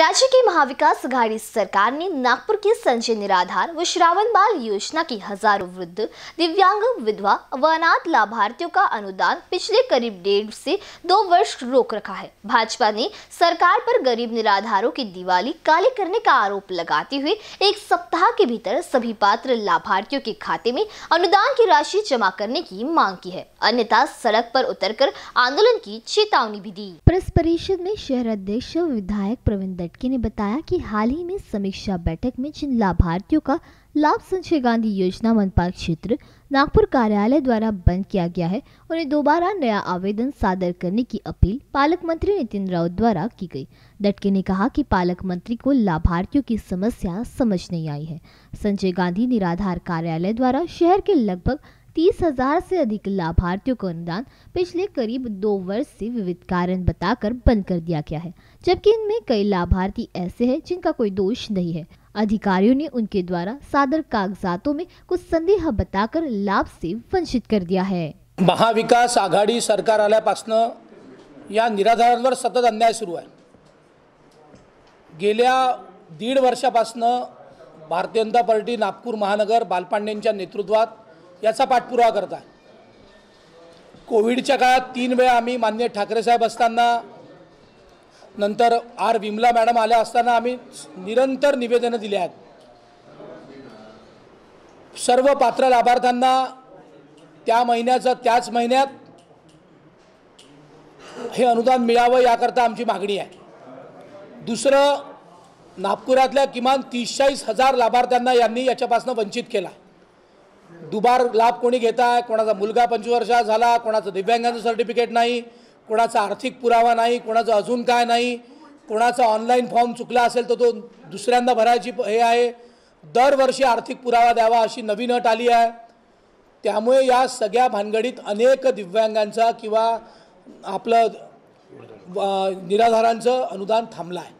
राज्य की महाविकास अघाड़ी सरकार ने नागपुर के संजय निराधार व श्रावण बाल योजना के हजारों वृद्ध दिव्यांग विधवा व अनाथ लाभार्थियों का अनुदान पिछले करीब डेढ़ से दो वर्ष रोक रखा है भाजपा ने सरकार पर गरीब निराधारों की दिवाली काले करने का आरोप लगाते हुए एक सप्ताह के भीतर सभी पात्र लाभार्थियों के खाते में अनुदान की राशि जमा करने की मांग की है अन्यथा सड़क पर उतर आंदोलन की चेतावनी भी दी प्रेस परिषद में शहर अध्यक्ष विधायक प्रवीण शेट्टी ने बताया कि हाल ही में समीक्षा बैठक में जिन लाभार्थियों का लाभ संचय गांधी योजना मनपा क्षेत्र नागपुर कार्यालय द्वारा बंद किया गया है उन्हें दोबारा नया आवेदन सादर करने की अपील पालक मंत्री नितिन राउत द्वारा की गई डटके ने कहा कि पालक मंत्री को लाभार्थियों की समस्या समझ नहीं आई है संजय गांधी निराधार कार्यालय द्वारा शहर के लगभग तीस हजार से अधिक लाभार्थियों को अनुदान पिछले करीब दो वर्ष से विविध कारण बताकर बंद कर दिया गया है जबकि इनमें कई लाभार्थी ऐसे हैं जिनका कोई दोष नहीं है अधिकारियों ने उनके द्वारा सादर कागजातों में कुछ संदेह बताकर लाभ से वंचित कर दिया है महाविकास आघाडी सरकार आल्यापासनं या निराधार सतत अन्याय शुरू है गेड़ वर्षापासन भारतीय जनता पार्टी नागपुर महानगर नेतृत्व में याचा पाठपुरावा करत आहे कोविडच्या काळात तीन वेळा आम्ही मान्य ठाकरे साहेब असताना नंतर आर विमला मॅडम आल्या असताना आम्ही निरंतर निवेदनं दिली आहेत सर्व पात्र लाभार्थ्यांना त्या महिन्याचं त्याच महिन्यात हे अनुदान मिळावं याकरता आमची मागणी आहे दुसरं नागपुरातल्या किमान तीस चाळीस हजार लाभार्थ्यांना यांनी याच्यापासून वंचित केला दुबार लाभ कोणी घेत आहे कोणाचा मुलगा पंचवीस वर्षा झाला कोणाचं दिव्यांगांचं सर्टिफिकेट नाही कोणाचा आर्थिक पुरावा नाही कोणाचं अजून काय नाही कोणाचा ऑनलाईन फॉर्म चुकला असेल तर तो दुसऱ्यांदा भरायची हे आहे दरवर्षी आर्थिक पुरावा द्यावा अशी नवीन अट आली आहे त्यामुळे या सगळ्या भानगडीत अनेक दिव्यांगांचा किंवा आपलं निराधारांचं अनुदान थांबलं आहे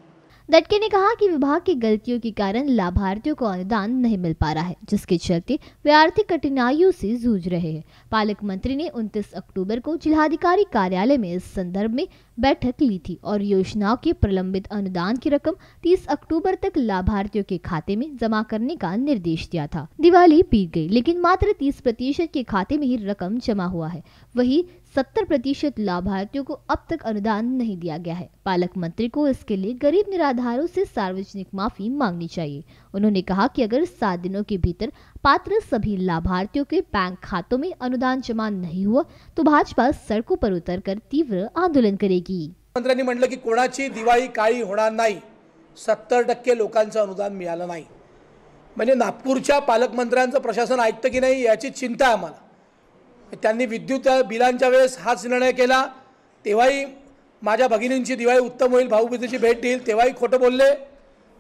दटके ने कहा कि विभाग की गलतियों के कारण लाभार्थियों को अनुदान नहीं मिल पा रहा है जिसके चलते वे आर्थिक कठिनाइयों से जूझ रहे हैं पालक मंत्री ने 29 अक्टूबर को जिलाधिकारी कार्यालय में इस संदर्भ में बैठक ली थी और योजनाओं के प्रलंबित अनुदान की रकम 30 अक्टूबर तक लाभार्थियों के खाते में जमा करने का निर्देश दिया था दिवाली बीत गई लेकिन मात्र 30 प्रतिशत के खाते में ही रकम जमा हुआ है वही 70 प्रतिशत लाभार्थियों को अब तक अनुदान नहीं दिया गया है पालक मंत्री को इसके लिए गरीब निराधारों से सार्वजनिक माफी मांगनी चाहिए उन्होंने कहा कि अगर सात दिनों के भीतर पात्र सभी लाभार्थियों के बैंक खातों में अनुदान जमा नहीं हुआ तो भाजपा सड़कों पर उतरकर तीव्र आंदोलन करेगी होती मंत्र्यांनी म्हटलं की कोणाची दिवाळी काळी होणार नाही सत्तर टक्के लोकांचं अनुदान मिळालं नाही म्हणजे नागपूरच्या पालकमंत्र्यांचं प्रशासन ऐकतं की नाही याची चिंता आहे आम्हाला त्यांनी विद्युत बिलांच्या वेळेस हाच निर्णय केला तेव्हाही माझ्या भगिनींची दिवाळी उत्तम होईल भाऊबीजेची भेट देईल तेव्हाही खोटं बोलले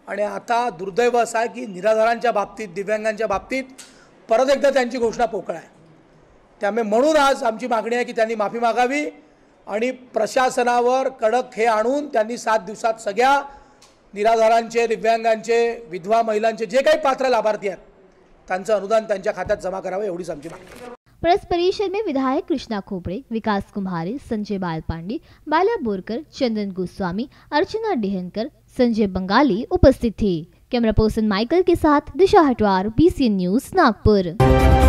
आणि आता दुर्दैव असं आहे की निराधारांच्या बाबतीत दिव्यांगांच्या बाबतीत परत एकदा त्यांची घोषणा पोकळ आहे त्यामुळे म्हणून आज आमची मागणी आहे की त्यांनी माफी मागावी आणि प्रशासनावर कडक हे आणून त्यांनी सात दिवसात सगळ्या निराधारांचे दिव्यांगांचे विधवा महिलांचे जे काही पात्र लाभार्थी आहेत त्यांचं अनुदान त्यांच्या खात्यात जमा करावं एवढीच आमची मागणी प्रेस परिषद में विधायक कृष्णा खोपड़े विकास कुम्हारे संजय बाल पांडे बाला बोरकर चंदन गोस्वामी अर्चना डिहनकर संजय बंगाली उपस्थित थे कैमरा पर्सन माइकल के साथ दिशा हटवार बीसीएन न्यूज नागपुर